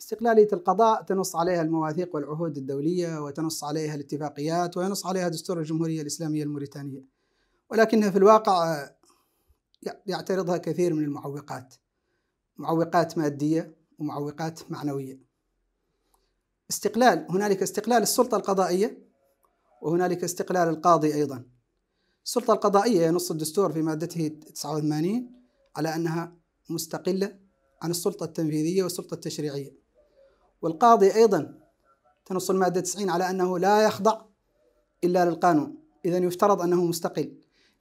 استقلالية القضاء تنص عليها المواثيق والعهود الدولية وتنص عليها الاتفاقيات وينص عليها دستور الجمهورية الإسلامية الموريتانية ولكنها في الواقع يعترضها كثير من المعوقات معوقات مادية ومعوقات معنوية استقلال هنالك استقلال السلطة القضائية وهنالك استقلال القاضي أيضا السلطة القضائية ينص الدستور في مادته 89 على أنها مستقلة عن السلطة التنفيذية والسلطة التشريعية والقاضي أيضا تنص المادة 90 على أنه لا يخضع إلا للقانون إذا يفترض أنه مستقل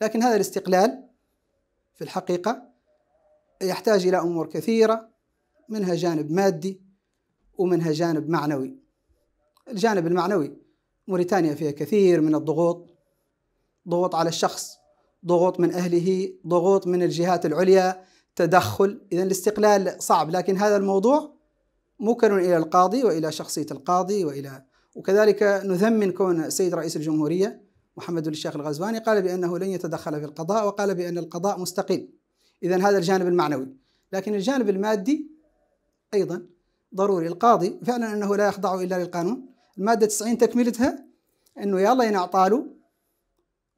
لكن هذا الاستقلال في الحقيقة يحتاج إلى أمور كثيرة منها جانب مادي ومنها جانب معنوي الجانب المعنوي موريتانيا فيها كثير من الضغوط ضغوط على الشخص ضغوط من أهله ضغوط من الجهات العليا تدخل إذا الاستقلال صعب لكن هذا الموضوع موكل إلى القاضي وإلى شخصية القاضي وإلى وكذلك نذمن كون السيد رئيس الجمهورية محمد بن الشيخ الغزواني قال بأنه لن يتدخل في القضاء وقال بأن القضاء مستقل إذا هذا الجانب المعنوي لكن الجانب المادي أيضا ضروري القاضي فعلا أنه لا يخضع إلا للقانون المادة 90 تكملتها أنه يلا ينعطالوا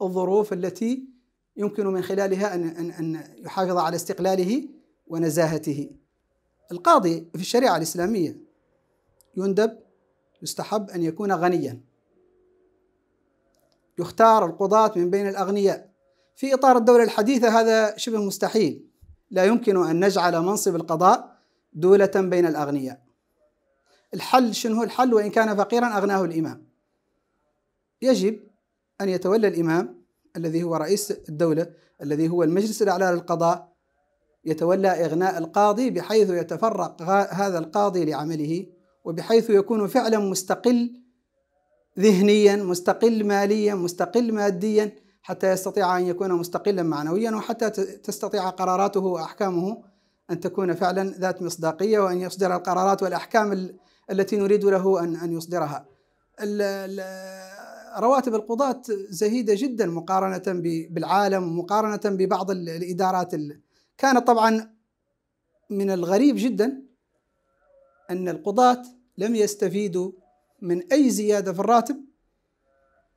الظروف التي يمكن من خلالها ان أن أن يحافظ على استقلاله ونزاهته القاضي في الشريعة الإسلامية يندب يستحب أن يكون غنيا يختار القضاة من بين الأغنياء في إطار الدولة الحديثة هذا شبه مستحيل لا يمكن أن نجعل منصب القضاء دولة بين الأغنياء الحل شنو هو الحل وإن كان فقيرا أغناه الإمام يجب أن يتولى الإمام الذي هو رئيس الدولة الذي هو المجلس الأعلى للقضاء يتولى إغناء القاضي بحيث يتفرق هذا القاضي لعمله وبحيث يكون فعلا مستقل ذهنيا مستقل ماليا مستقل ماديا حتى يستطيع أن يكون مستقلا معنويا وحتى تستطيع قراراته وأحكامه أن تكون فعلا ذات مصداقية وأن يصدر القرارات والأحكام التي نريد له أن أن يصدرها رواتب القضاة زهيدة جدا مقارنة بالعالم مقارنة ببعض الإدارات كان طبعا من الغريب جدا أن القضاة لم يستفيدوا من أي زيادة في الراتب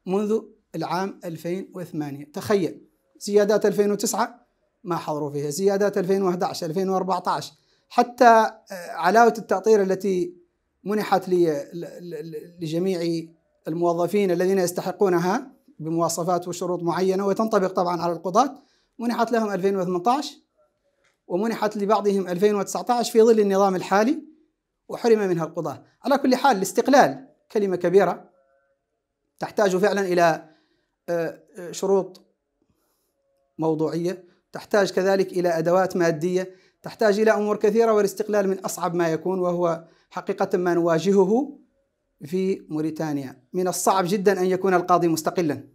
منذ العام 2008 تخيل زيادات 2009 ما حضروا فيها زيادات 2011 2014 حتى آه، علاوة التأطير التي منحت لجميع الموظفين الذين يستحقونها بمواصفات وشروط معينة وتنطبق طبعا على القضاة منحت لهم 2018 ومنحت لبعضهم 2019 في ظل النظام الحالي وحرم منها القضاة على كل حال الاستقلال كلمة كبيرة تحتاج فعلا إلى آه، آه، شروط موضوعية تحتاج كذلك إلى أدوات مادية تحتاج إلى أمور كثيرة والاستقلال من أصعب ما يكون وهو حقيقة ما نواجهه في موريتانيا من الصعب جدا أن يكون القاضي مستقلا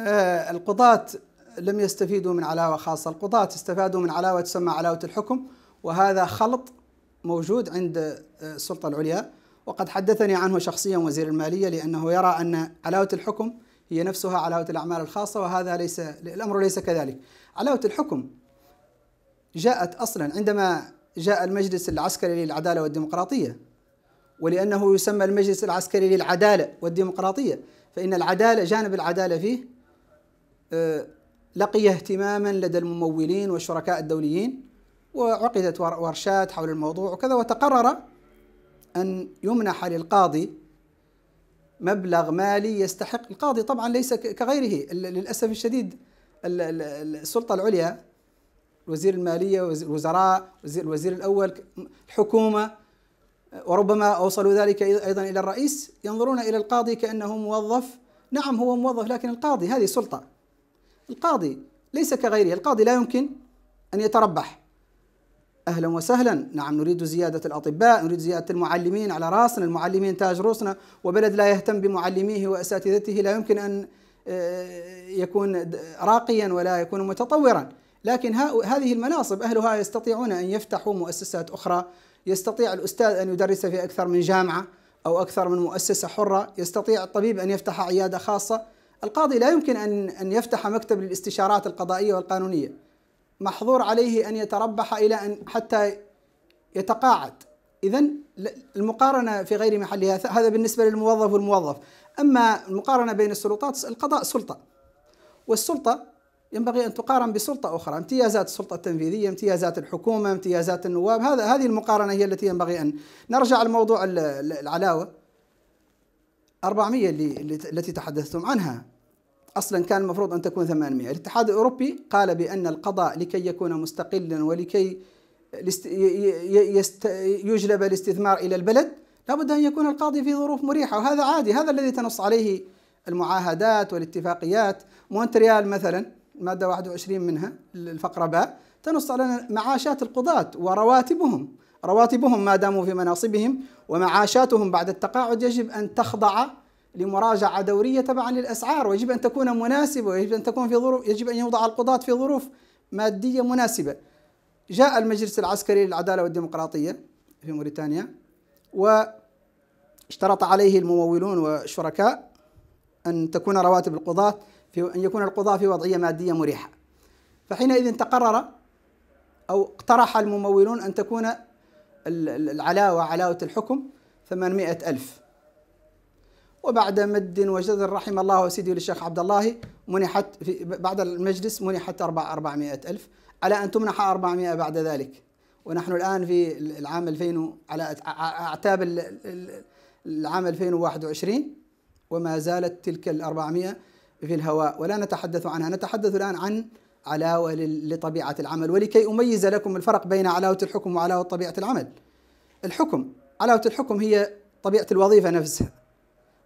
آه، القضاة لم يستفيدوا من علاوة خاصة القضاة استفادوا من علاوة تسمى علاوة الحكم وهذا خلط موجود عند آه، السلطة العليا وقد حدثني عنه شخصيا وزير المالية لأنه يرى أن علاوة الحكم هي نفسها علاوة الأعمال الخاصة وهذا ليس الأمر ليس كذلك علاوة الحكم جاءت أصلا عندما جاء المجلس العسكري للعدالة والديمقراطية ولأنه يسمى المجلس العسكري للعدالة والديمقراطية فإن العدالة جانب العدالة فيه آه، لقي اهتماما لدى الممولين والشركاء الدوليين وعقدت ورشات حول الموضوع وكذا وتقرر أن يمنح للقاضي مبلغ مالي يستحق القاضي طبعا ليس كغيره للأسف الشديد السلطة العليا وزير المالية وزراء وزير الوزير الأول الحكومة وربما أوصلوا ذلك أيضا إلى الرئيس ينظرون إلى القاضي كأنه موظف نعم هو موظف لكن القاضي هذه سلطة القاضي ليس كغيره القاضي لا يمكن أن يتربح أهلا وسهلا نعم نريد زيادة الأطباء نريد زيادة المعلمين على راسنا المعلمين تاج رؤوسنا وبلد لا يهتم بمعلميه وأساتذته لا يمكن أن آه، يكون راقيا ولا يكون متطورا لكن هذه المناصب أهلها يستطيعون أن يفتحوا مؤسسات أخرى يستطيع الأستاذ أن يدرس في أكثر من جامعة أو أكثر من مؤسسة حرة يستطيع الطبيب أن يفتح عيادة خاصة القاضي لا يمكن أن أن يفتح مكتب للاستشارات القضائية والقانونية محظور عليه أن يتربح إلى أن حتى يتقاعد إذا المقارنة في غير محلها هذا بالنسبة للموظف والموظف أما المقارنة بين السلطات القضاء سلطة والسلطة ينبغي أن تقارن بسلطة أخرى امتيازات السلطة التنفيذية امتيازات الحكومة امتيازات النواب هذا هذه المقارنة هي التي ينبغي أن نرجع لموضوع العلاوة 400 اللي التي تحدثتم عنها اصلا كان المفروض ان تكون 800 الاتحاد الاوروبي قال بان القضاء لكي يكون مستقلا ولكي يجلب الاستثمار الى البلد لابد ان يكون القاضي في ظروف مريحه وهذا عادي هذا الذي تنص عليه المعاهدات والاتفاقيات مونتريال مثلا الماده 21 منها الفقره باء تنص على معاشات القضاة ورواتبهم رواتبهم ما داموا في مناصبهم ومعاشاتهم بعد التقاعد يجب أن تخضع لمراجعة دورية تبعا للأسعار ويجب أن تكون مناسبة ويجب أن تكون في ظروف يجب أن يوضع القضاة في ظروف مادية مناسبة جاء المجلس العسكري للعدالة والديمقراطية في موريتانيا واشترط عليه الممولون والشركاء أن تكون رواتب القضاة في أن يكون القضاة في وضعية مادية مريحة فحينئذ تقرر أو اقترح الممولون أن تكون العلاوة علاوة الحكم ثمانمائة ألف وبعد مد وجد رحم الله سيدي للشيخ عبد الله منحت في بعد المجلس منحت أربع ألف على أن تمنح 400 بعد ذلك ونحن الآن في العام 2000 على أعتاب العام 2021 وما زالت تلك ال 400 في الهواء ولا نتحدث عنها نتحدث الآن عن علاوة لطبيعة العمل ولكي أميز لكم الفرق بين علاوة الحكم وعلاوة طبيعة العمل الحكم علاوة الحكم هي طبيعة الوظيفة نفسها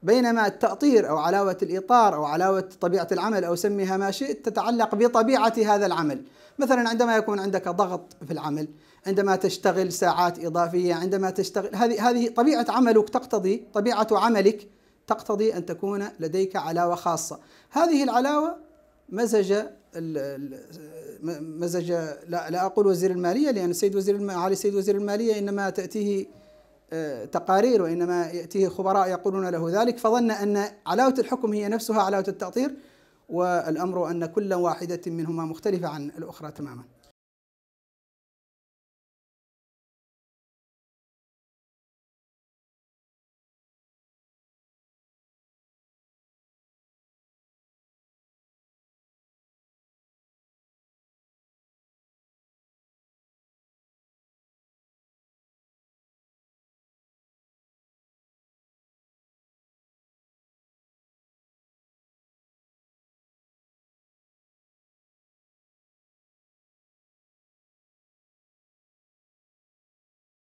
بينما التأطير أو علاوة الإطار أو علاوة طبيعة العمل أو سميها ما شئت تتعلق بطبيعة هذا العمل مثلا عندما يكون عندك ضغط في العمل عندما تشتغل ساعات إضافية عندما تشتغل هذه هذه طبيعة عملك تقتضي طبيعة عملك تقتضي أن تكون لديك علاوة خاصة هذه العلاوة مزج مزج لا, لا أقول وزير المالية لأن السيد وزير علي السيد وزير المالية إنما تأتيه آه، تقارير وإنما يأتيه خبراء يقولون له ذلك فظن أن علاوة الحكم هي نفسها علاوة التأطير والأمر أن كل واحدة منهما مختلفة عن الأخرى تماماً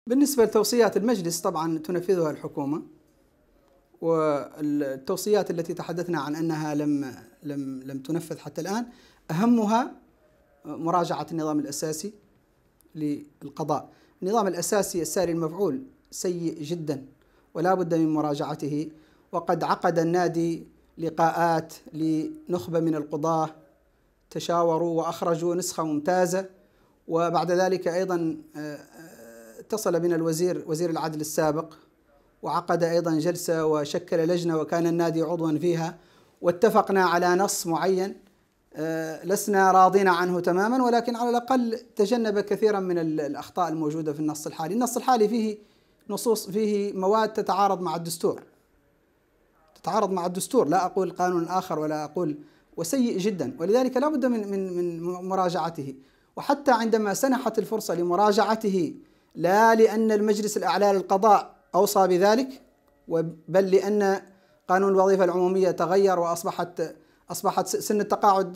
بالنسبة لتوصيات المجلس طبعا تنفذها الحكومة والتوصيات التي تحدثنا عن أنها لم لم لم تنفذ حتى الآن أهمها مراجعة النظام الأساسي للقضاء النظام الأساسي الساري المفعول سيء جدا ولا بد من مراجعته وقد عقد النادي لقاءات لنخبة من القضاة تشاوروا وأخرجوا نسخة ممتازة وبعد ذلك أيضا آه، آه، اتصل بنا الوزير وزير العدل السابق وعقد أيضا جلسة وشكل لجنة وكان النادي عضوا فيها واتفقنا على نص معين آه، لسنا راضين عنه تماما ولكن على الأقل تجنب كثيرا من الأخطاء الموجودة في النص الحالي النص الحالي فيه نصوص فيه مواد تتعارض مع الدستور تتعارض مع الدستور لا أقول قانون آخر ولا أقول وسيء جدا ولذلك لا بد من, من, من مراجعته وحتى عندما سنحت الفرصة لمراجعته لا لأن المجلس الأعلى للقضاء أوصى بذلك بل لأن قانون الوظيفة العمومية تغير وأصبحت أصبحت سن التقاعد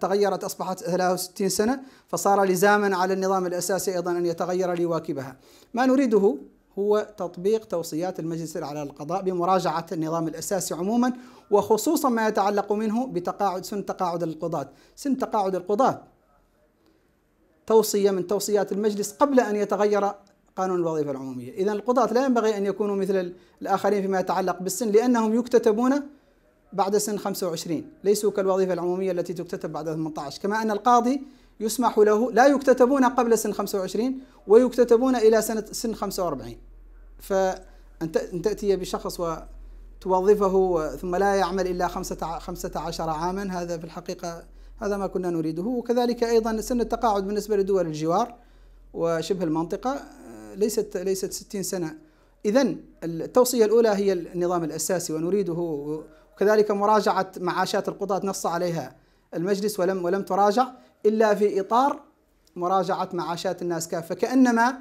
تغيرت أصبحت 63 سنة فصار لزاما على النظام الأساسي أيضا أن يتغير ليواكبها ما نريده هو تطبيق توصيات المجلس الأعلى للقضاء بمراجعة النظام الأساسي عموما وخصوصا ما يتعلق منه بتقاعد سن تقاعد القضاة سن تقاعد القضاة توصية من توصيات المجلس قبل أن يتغير قانون الوظيفة العمومية إذا القضاة لا ينبغي أن يكونوا مثل الآخرين فيما يتعلق بالسن لأنهم يكتتبون بعد سن 25 ليسوا كالوظيفة العمومية التي تكتتب بعد 18 كما أن القاضي يسمح له لا يكتتبون قبل سن 25 ويكتتبون إلى سنة سن 45 فأن تأتي بشخص وتوظفه ثم لا يعمل إلا 15 عاما هذا في الحقيقة هذا ما كنا نريده وكذلك أيضا سن التقاعد بالنسبة لدول الجوار وشبه المنطقة آه، ليست ليست 60 سنة إذا التوصية الأولى هي النظام الأساسي ونريده وكذلك مراجعة معاشات القضاة نص عليها المجلس ولم ولم تراجع إلا في إطار مراجعة معاشات الناس كافة كأنما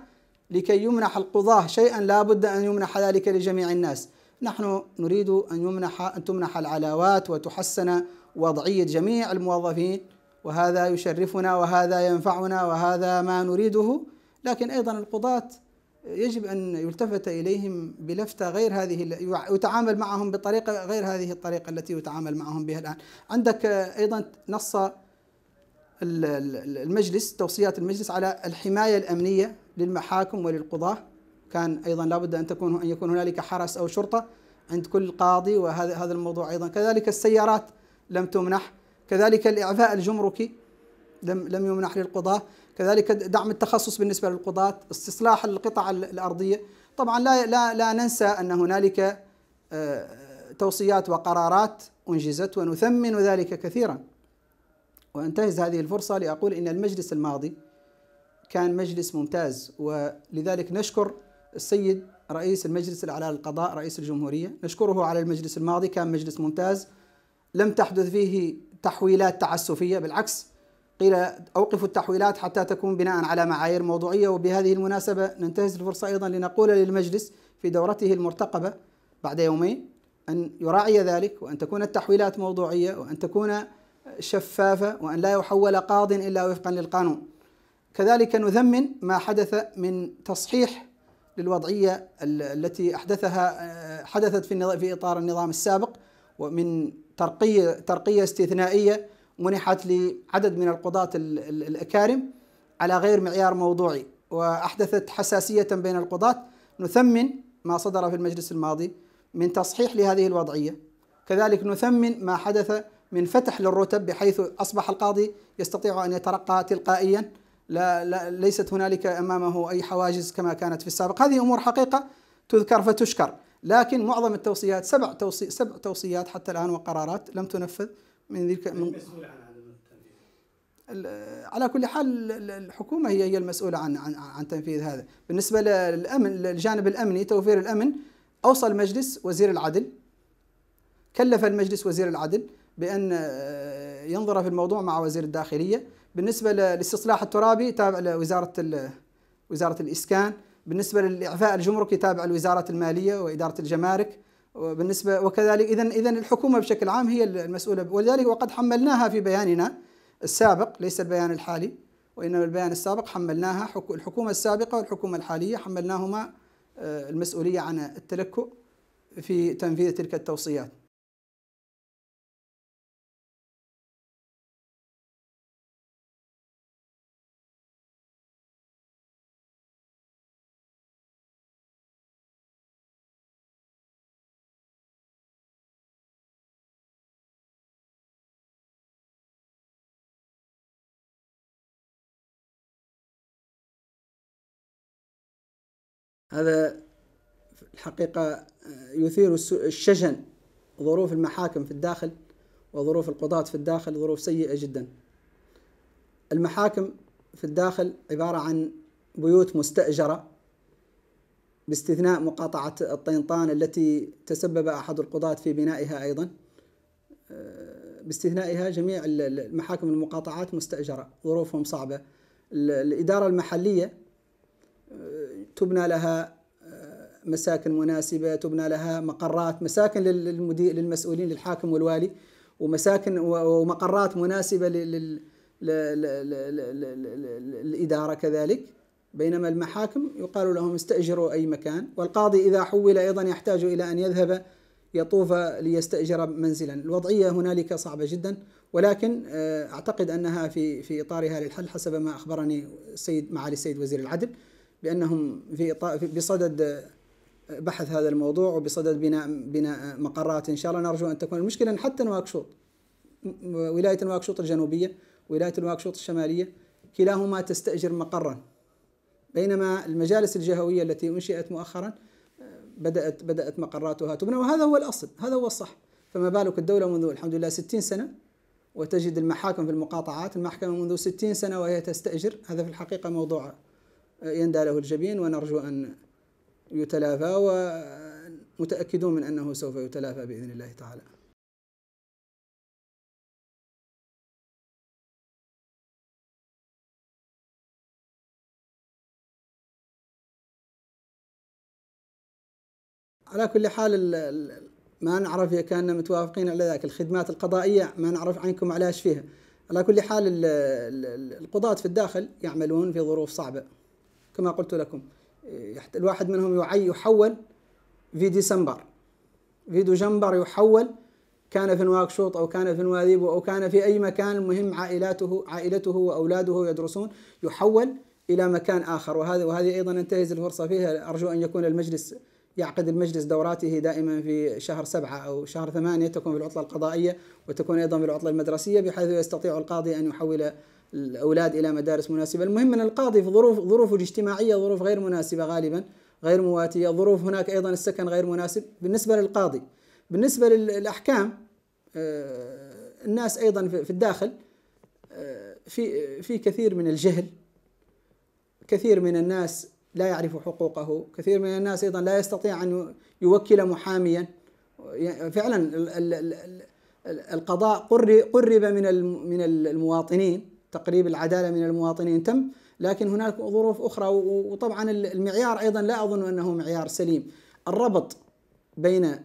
لكي يمنح القضاة شيئا لا بد أن يمنح ذلك لجميع الناس نحن نريد أن يمنح أن تمنح العلاوات وتحسن وضعية جميع الموظفين وهذا يشرفنا وهذا ينفعنا وهذا ما نريده لكن أيضا القضاة يجب أن يلتفت إليهم بلفتة غير هذه يتعامل معهم بطريقة غير هذه الطريقة التي يتعامل معهم بها الآن عندك أيضا نص المجلس توصيات المجلس على الحماية الأمنية للمحاكم وللقضاة كان أيضا لابد أن تكون أن يكون هنالك حرس أو شرطة عند كل قاضي وهذا هذا الموضوع أيضا كذلك السيارات لم تمنح كذلك الإعفاء الجمركي لم لم يمنح للقضاة كذلك دعم التخصص بالنسبة للقضاة استصلاح القطع الأرضية طبعا لا لا لا ننسى أن هنالك آه، توصيات وقرارات أنجزت ونثمن ذلك كثيرا وأنتهز هذه الفرصة لأقول إن المجلس الماضي كان مجلس ممتاز ولذلك نشكر السيد رئيس المجلس الأعلى للقضاء رئيس الجمهورية نشكره على المجلس الماضي كان مجلس ممتاز لم تحدث فيه تحويلات تعسفية بالعكس قيل أوقفوا التحويلات حتى تكون بناء على معايير موضوعية وبهذه المناسبة ننتهز الفرصة أيضا لنقول للمجلس في دورته المرتقبة بعد يومين أن يراعي ذلك وأن تكون التحويلات موضوعية وأن تكون شفافة وأن لا يحول قاض إلا وفقا للقانون كذلك نذمن ما حدث من تصحيح للوضعية التي أحدثها حدثت في إطار النظام السابق ومن ترقية ترقية استثنائية منحت لعدد من القضاة الأكارم على غير معيار موضوعي وأحدثت حساسية بين القضاة نثمن ما صدر في المجلس الماضي من تصحيح لهذه الوضعية كذلك نثمن ما حدث من فتح للرتب بحيث أصبح القاضي يستطيع أن يترقى تلقائيا لا, لا ليست هنالك أمامه أي حواجز كما كانت في السابق هذه أمور حقيقة تذكر فتشكر لكن معظم التوصيات سبع توصي سبع توصيات حتى الان وقرارات لم تنفذ من ذلك من عن على كل حال الحكومه هي هي المسؤوله عن عن, عن تنفيذ هذا، بالنسبه للامن للجانب الامني توفير الامن اوصى المجلس وزير العدل كلف المجلس وزير العدل بان آه، ينظر في الموضوع مع وزير الداخليه، بالنسبه للاستصلاح الترابي تابع لوزاره وزاره الاسكان، بالنسبة للإعفاء الجمركي تابع لوزاره المالية وإدارة الجمارك وبالنسبه وكذلك إذا إذا الحكومة بشكل عام هي المسؤولة ولذلك وقد حملناها في بياننا السابق ليس البيان الحالي وإنما البيان السابق حملناها الحكومة السابقة والحكومة الحالية حملناهما آه، المسؤولية عن التلكؤ في تنفيذ تلك التوصيات هذا الحقيقة آه، يثير الشجن ظروف المحاكم في الداخل وظروف القضاة في الداخل ظروف سيئة جدا المحاكم في الداخل عبارة عن بيوت مستأجرة باستثناء مقاطعة الطينطان التي تسبب أحد القضاة في بنائها أيضا آه، باستثنائها جميع المحاكم المقاطعات مستأجرة ظروفهم صعبة الإدارة المحلية تبنى لها آه، مساكن مناسبة تبنى لها مقرات مساكن للمدير للمسؤولين للحاكم والوالي ومساكن ومقرات مناسبة للإدارة كذلك بينما المحاكم يقال لهم استأجروا أي مكان والقاضي إذا حول أيضا يحتاج إلى أن يذهب يطوف ليستأجر منزلا الوضعية هنالك صعبة جدا ولكن آه، أعتقد أنها في في إطارها للحل حسب ما أخبرني السيد معالي السيد وزير العدل بأنهم في بصدد بحث هذا الموضوع وبصدد بناء بناء مقرات إن شاء الله نرجو أن تكون المشكلة أن حتى نواكشوط ولاية نواكشوط الجنوبية ولاية نواكشوط الشمالية كلاهما تستأجر مقرا بينما المجالس الجهوية التي أنشئت مؤخرا بدأت بدأت مقراتها تبنى وهذا هو الأصل هذا هو الصح فما بالك الدولة منذ الحمد لله 60 سنة وتجد المحاكم في المقاطعات المحكمة منذ 60 سنة وهي تستأجر هذا في الحقيقة موضوع يندى له الجبين ونرجو أن يتلافى ومتأكدون من أنه سوف يتلافى بإذن الله تعالى على كل حال ما نعرف إذا كنا متوافقين على ذاك الخدمات القضائية ما نعرف عنكم علاش فيها على كل حال القضاة في الداخل يعملون في ظروف صعبة كما قلت لكم الواحد منهم يعي يحول في ديسمبر في دجنبر يحول كان في نواكشوط أو كان في نواذيب أو كان في أي مكان المهم عائلاته عائلته وأولاده يدرسون يحول إلى مكان آخر وهذا وهذه أيضا انتهز الفرصة فيها أرجو أن يكون المجلس يعقد المجلس دوراته دائما في شهر سبعة أو شهر ثمانية تكون في العطلة القضائية وتكون أيضا في العطلة المدرسية بحيث يستطيع القاضي أن يحول الاولاد الى مدارس مناسبه، المهم ان القاضي في ظروف ظروفه الاجتماعيه ظروف غير مناسبه غالبا غير مواتيه، ظروف هناك ايضا السكن غير مناسب بالنسبه للقاضي. بالنسبه للاحكام آه، الناس ايضا في الداخل آه، في في كثير من الجهل كثير من الناس لا يعرف حقوقه كثير من الناس أيضا لا يستطيع أن يوكل محاميا فعلا القضاء قرب من من المواطنين تقريب العداله من المواطنين تم لكن هناك ظروف اخرى وطبعا المعيار ايضا لا اظن انه معيار سليم الربط بين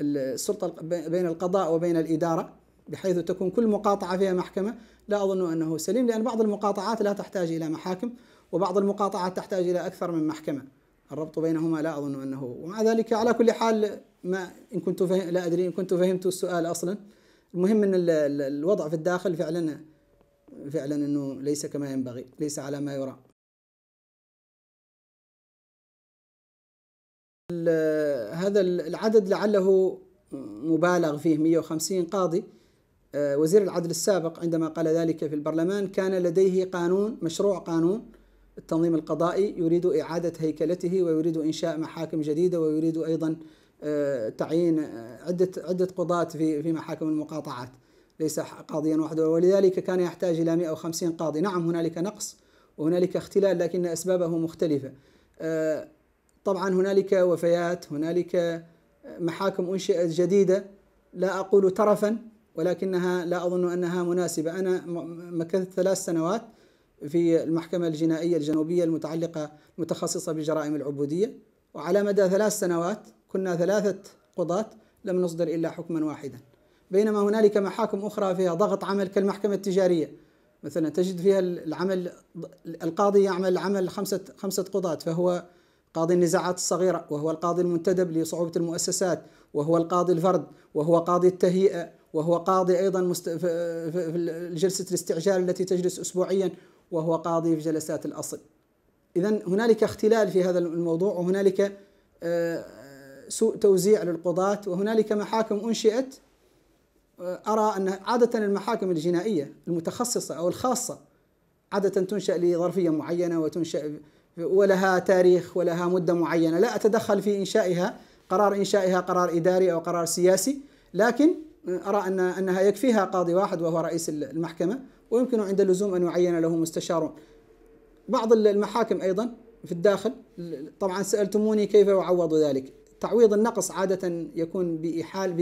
السلطه بين القضاء وبين الاداره بحيث تكون كل مقاطعه فيها محكمه لا اظن انه سليم لان بعض المقاطعات لا تحتاج الى محاكم وبعض المقاطعات تحتاج الى اكثر من محكمه الربط بينهما لا اظن انه ومع ذلك على كل حال ما ان كنت فهم لا ادري ان كنت فهمت السؤال اصلا المهم ان الوضع في الداخل فعلا فعلا أنه ليس كما ينبغي ليس على ما يرام هذا العدد لعله مبالغ فيه 150 قاضي آه، وزير العدل السابق عندما قال ذلك في البرلمان كان لديه قانون مشروع قانون التنظيم القضائي يريد إعادة هيكلته ويريد إنشاء محاكم جديدة ويريد أيضا آه، تعيين آه، عدة عدة قضاة في في محاكم المقاطعات ليس قاضيا وحده ولذلك كان يحتاج إلى 150 قاضي نعم هنالك نقص وهنالك اختلال لكن أسبابه مختلفة آه، طبعا هنالك وفيات هنالك آه، محاكم أنشئت جديدة لا أقول ترفا ولكنها لا أظن أنها مناسبة أنا مكثت ثلاث سنوات في المحكمة الجنائية الجنوبية المتعلقة متخصصة بجرائم العبودية وعلى مدى ثلاث سنوات كنا ثلاثة قضاة لم نصدر إلا حكما واحدا بينما هنالك محاكم أخرى فيها ضغط عمل كالمحكمة التجارية مثلا تجد فيها العمل القاضي يعمل عمل خمسة خمسة قضاة فهو قاضي النزاعات الصغيرة وهو القاضي المنتدب لصعوبة المؤسسات وهو القاضي الفرد وهو قاضي التهيئة وهو قاضي أيضا مست... في جلسة الاستعجال التي تجلس أسبوعيا وهو قاضي في جلسات الأصل إذا هنالك اختلال في هذا الموضوع وهنالك آه، سوء توزيع للقضاة وهنالك محاكم أنشئت أرى أن عادة المحاكم الجنائية المتخصصة أو الخاصة عادة تنشأ لظرفية معينة وتنشأ ولها تاريخ ولها مدة معينة لا أتدخل في إنشائها قرار إنشائها قرار إداري أو قرار سياسي لكن أرى أن أنها يكفيها قاضي واحد وهو رئيس المحكمة ويمكن عند اللزوم أن يعين له مستشارون بعض المحاكم أيضا في الداخل طبعا سألتموني كيف يعوض ذلك تعويض النقص عادة يكون بإحال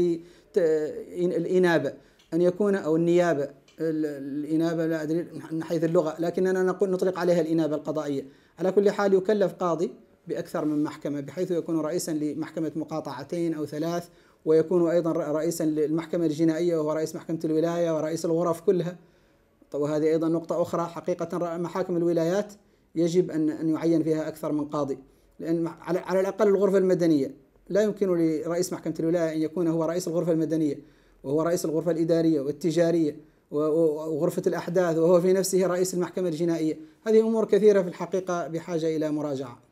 بالإنابة أن يكون أو النيابة الإنابة لا أدري من حيث اللغة لكننا نقول نطلق عليها الإنابة القضائية على كل حال يكلف قاضي بأكثر من محكمة بحيث يكون رئيسا لمحكمة مقاطعتين أو ثلاث ويكون أيضا رئيسا للمحكمة الجنائية وهو رئيس محكمة الولاية ورئيس الغرف كلها طيب، وهذه أيضا نقطة أخرى حقيقة محاكم الولايات يجب أن أن يعين فيها أكثر من قاضي لأن على الأقل الغرفة المدنية لا يمكن لرئيس محكمة الولاية أن يكون هو رئيس الغرفة المدنية وهو رئيس الغرفة الإدارية والتجارية وغرفة الأحداث وهو في نفسه رئيس المحكمة الجنائية هذه أمور كثيرة في الحقيقة بحاجة إلى مراجعة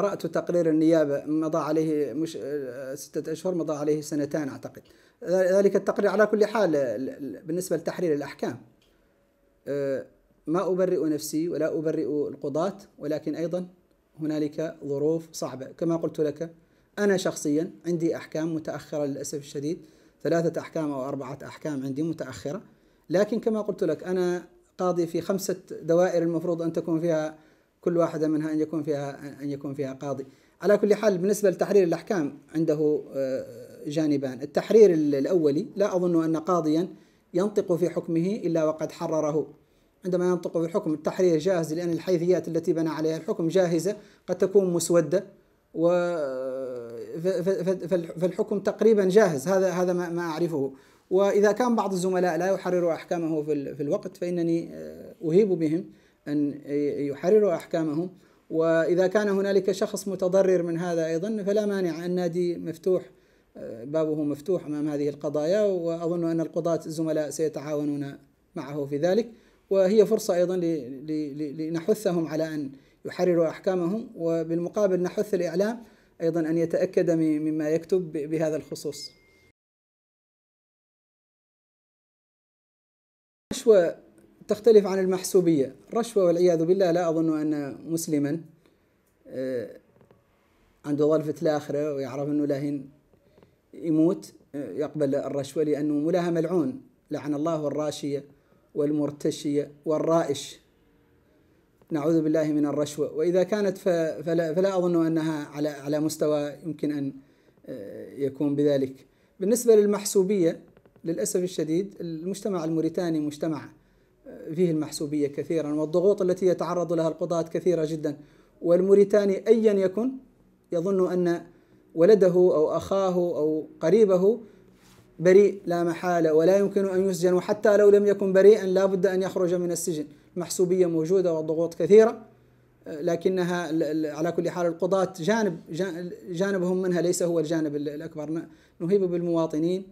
قرأت تقرير النيابة مضى عليه مش ستة أشهر مضى عليه سنتان أعتقد ذلك التقرير على كل حال بالنسبة لتحرير الأحكام أه، ما أبرئ نفسي ولا أبرئ القضاة ولكن أيضا هنالك ظروف صعبة كما قلت لك أنا شخصيا عندي أحكام متأخرة للأسف الشديد ثلاثة أحكام أو أربعة أحكام عندي متأخرة لكن كما قلت لك أنا قاضي في خمسة دوائر المفروض أن تكون فيها كل واحدة منها أن يكون فيها أن يكون فيها قاضي على كل حال بالنسبة لتحرير الأحكام عنده آه، جانبان التحرير الأولي لا أظن أن قاضيا ينطق في حكمه إلا وقد حرره عندما ينطق بحكم التحرير جاهز لأن الحيثيات التي بنى عليها الحكم جاهزة قد تكون مسودة و فالحكم تقريبا جاهز هذا هذا ما أعرفه وإذا كان بعض الزملاء لا يحرر أحكامه في الوقت فإنني آه، أهيب بهم أن يحرروا أحكامهم وإذا كان هنالك شخص متضرر من هذا أيضا فلا مانع النادي مفتوح آه، بابه مفتوح أمام هذه القضايا وأظن أن القضاة الزملاء سيتعاونون معه في ذلك وهي فرصة أيضا لنحثهم على أن يحرروا أحكامهم وبالمقابل نحث الإعلام أيضا أن يتأكد مما يكتب بهذا الخصوص الرشوة تختلف عن المحسوبية الرشوة والعياذ بالله لا أظن أن مسلما آه، عنده ظلفة الآخرة ويعرف أنه لهن يموت آه، يقبل الرشوة لأنه ملاها ملعون لعن الله الراشية والمرتشية والرائش نعوذ بالله من الرشوة وإذا كانت فلا, فلا أظن أنها على, على مستوى يمكن أن آه، يكون بذلك بالنسبة للمحسوبية للأسف الشديد المجتمع الموريتاني مجتمع آه، فيه المحسوبية كثيرا والضغوط التي يتعرض لها القضاة كثيرة جدا والموريتاني أيا يكن يظن أن ولده أو أخاه أو قريبه بريء لا محالة ولا يمكن أن يسجن وحتى لو لم يكن بريئا لا بد أن يخرج من السجن المحسوبية موجودة والضغوط كثيرة آه، لكنها على كل حال القضاة جانب جانبهم منها ليس هو الجانب الأكبر نهيب بالمواطنين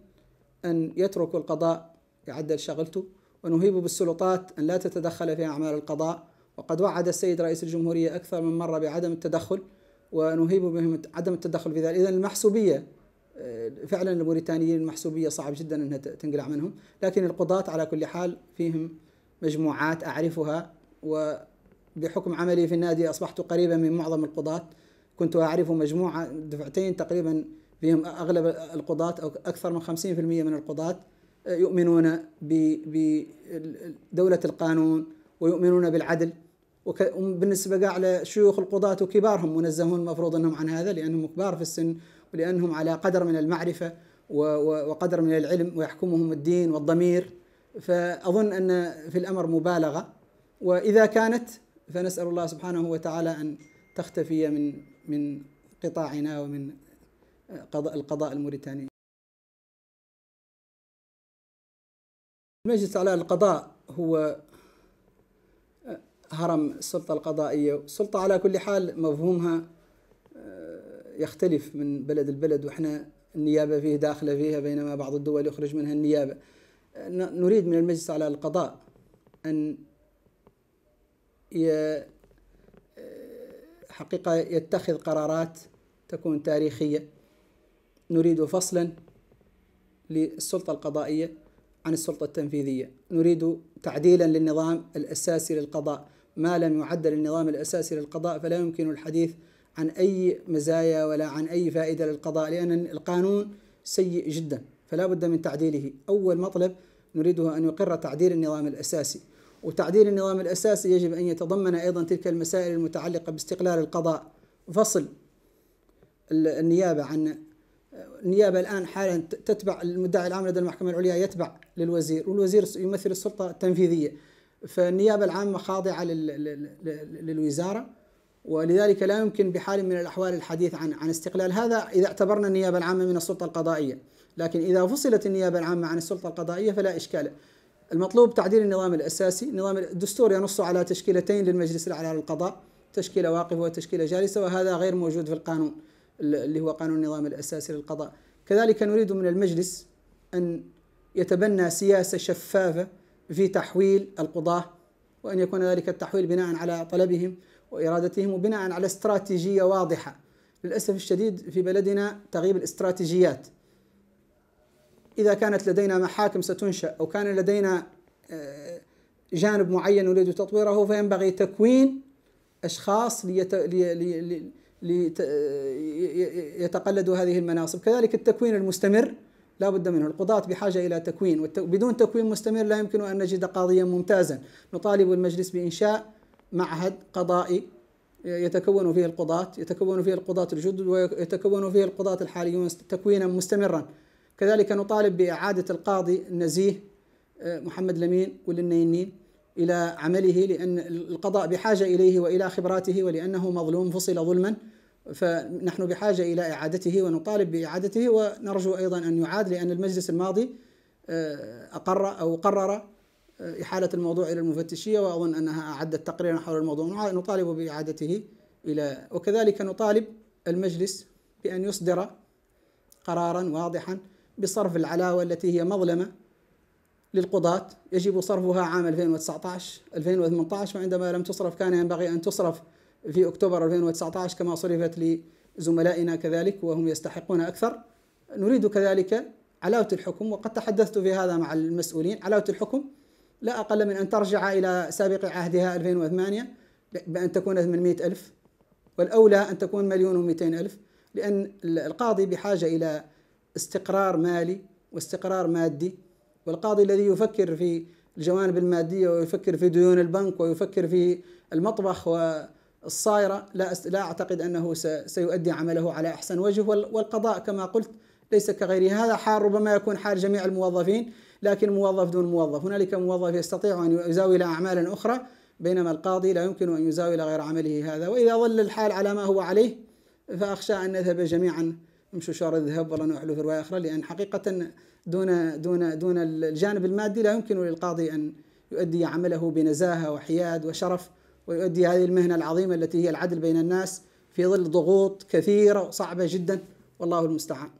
أن يتركوا القضاء يعدل شغلته ونهيب بالسلطات أن لا تتدخل في أعمال القضاء وقد وعد السيد رئيس الجمهورية أكثر من مرة بعدم التدخل ونهيب بهم عدم التدخل في ذلك إذا المحسوبية فعلا الموريتانيين المحسوبيه صعب جدا انها تنقلع منهم، لكن القضاة على كل حال فيهم مجموعات اعرفها وبحكم عملي في النادي اصبحت قريبا من معظم القضاة، كنت اعرف مجموعه دفعتين تقريبا فيهم اغلب القضاة او اكثر من 50% من القضاة يؤمنون بدوله القانون ويؤمنون بالعدل وبالنسبة قاع لشيوخ القضاة وكبارهم منزهون المفروض أنهم عن هذا لأنهم كبار في السن ولأنهم على قدر من المعرفة وقدر من العلم ويحكمهم الدين والضمير فأظن أن في الأمر مبالغة وإذا كانت فنسأل الله سبحانه وتعالى أن تختفي من من قطاعنا ومن قضاء القضاء الموريتاني المجلس على القضاء هو هرم السلطة القضائية السلطة على كل حال مفهومها آه، يختلف من بلد البلد وإحنا النيابة فيه داخلة فيها بينما بعض الدول يخرج منها النيابة نريد من المجلس على القضاء أن آه، حقيقة يتخذ قرارات تكون تاريخية نريد فصلا للسلطة القضائية عن السلطة التنفيذية نريد تعديلا للنظام الأساسي للقضاء ما لم يعدل النظام الأساسي للقضاء فلا يمكن الحديث عن أي مزايا ولا عن أي فائدة للقضاء لأن القانون سيء جدا فلا بد من تعديله أول مطلب نريده أن يقر تعديل النظام الأساسي وتعديل النظام الأساسي يجب أن يتضمن أيضا تلك المسائل المتعلقة باستقلال القضاء فصل النيابة عن النيابة الآن حالا تتبع المدعي العام لدى المحكمة العليا يتبع للوزير والوزير يمثل السلطة التنفيذية فالنيابة العامة خاضعة للوزارة ولذلك لا يمكن بحال من الأحوال الحديث عن عن استقلال هذا إذا اعتبرنا النيابة العامة من السلطة القضائية لكن إذا فصلت النيابة العامة عن السلطة القضائية فلا إشكال المطلوب تعديل النظام الأساسي نظام الدستور ينص على تشكيلتين للمجلس الأعلى للقضاء تشكيلة واقفة وتشكيلة جالسة وهذا غير موجود في القانون اللي هو قانون النظام الأساسي للقضاء كذلك نريد من المجلس أن يتبنى سياسة شفافة في تحويل القضاة وأن يكون ذلك التحويل بناء على طلبهم وإرادتهم وبناء على استراتيجية واضحة للأسف الشديد في بلدنا تغيب الاستراتيجيات إذا كانت لدينا محاكم ستنشأ أو كان لدينا آه، جانب معين نريد تطويره فينبغي تكوين أشخاص ليتقلدوا لي... لي... لي... هذه المناصب كذلك التكوين المستمر لا بد منه القضاة بحاجة إلى تكوين بدون تكوين مستمر لا يمكن أن نجد قاضيا ممتازا نطالب المجلس بإنشاء معهد قضائي يتكون فيه القضاة يتكون فيه القضاة الجدد ويتكون فيه القضاة الحاليون تكوينا مستمرا كذلك نطالب بإعادة القاضي النزيه آه، محمد لمين والنينين إلى عمله لأن القضاء بحاجة إليه وإلى خبراته ولأنه مظلوم فصل ظلما فنحن بحاجة إلى إعادته ونطالب بإعادته ونرجو أيضا أن يعاد لأن المجلس الماضي آه، أقر أو قرر آه، إحالة الموضوع إلى المفتشية وأظن أنها أعدت تقريرا حول الموضوع نطالب بإعادته إلى وكذلك نطالب المجلس بأن يصدر قرارا واضحا بصرف العلاوة التي هي مظلمة للقضاة يجب صرفها عام 2019 2018 وعندما لم تصرف كان ينبغي أن تصرف في أكتوبر 2019 كما صرفت لزملائنا كذلك وهم يستحقون أكثر نريد كذلك علاوة الحكم وقد تحدثت في هذا مع المسؤولين علاوة الحكم لا أقل من أن ترجع إلى سابق عهدها 2008 بأن تكون 800 ألف والأولى أن تكون مليون و ألف لأن القاضي بحاجة إلى استقرار مالي واستقرار مادي والقاضي الذي يفكر في الجوانب المادية ويفكر في ديون البنك ويفكر في المطبخ و الصايرة لا لا أعتقد أنه سيؤدي عمله على أحسن وجه والقضاء كما قلت ليس كغيره هذا حال ربما يكون حال جميع الموظفين لكن موظف دون موظف هنالك موظف يستطيع أن يزاول أعمالا أخرى بينما القاضي لا يمكن أن يزاول غير عمله هذا وإذا ظل الحال على ما هو عليه فأخشى أن نذهب جميعا مشوار الذهب ولا نحلو في رواية أخرى لأن حقيقة دون دون دون الجانب المادي لا يمكن للقاضي أن يؤدي عمله بنزاهة وحياد وشرف ويؤدي هذه المهنة العظيمة التي هي العدل بين الناس في ظل ضغوط كثيرة صعبة جدا والله المستعان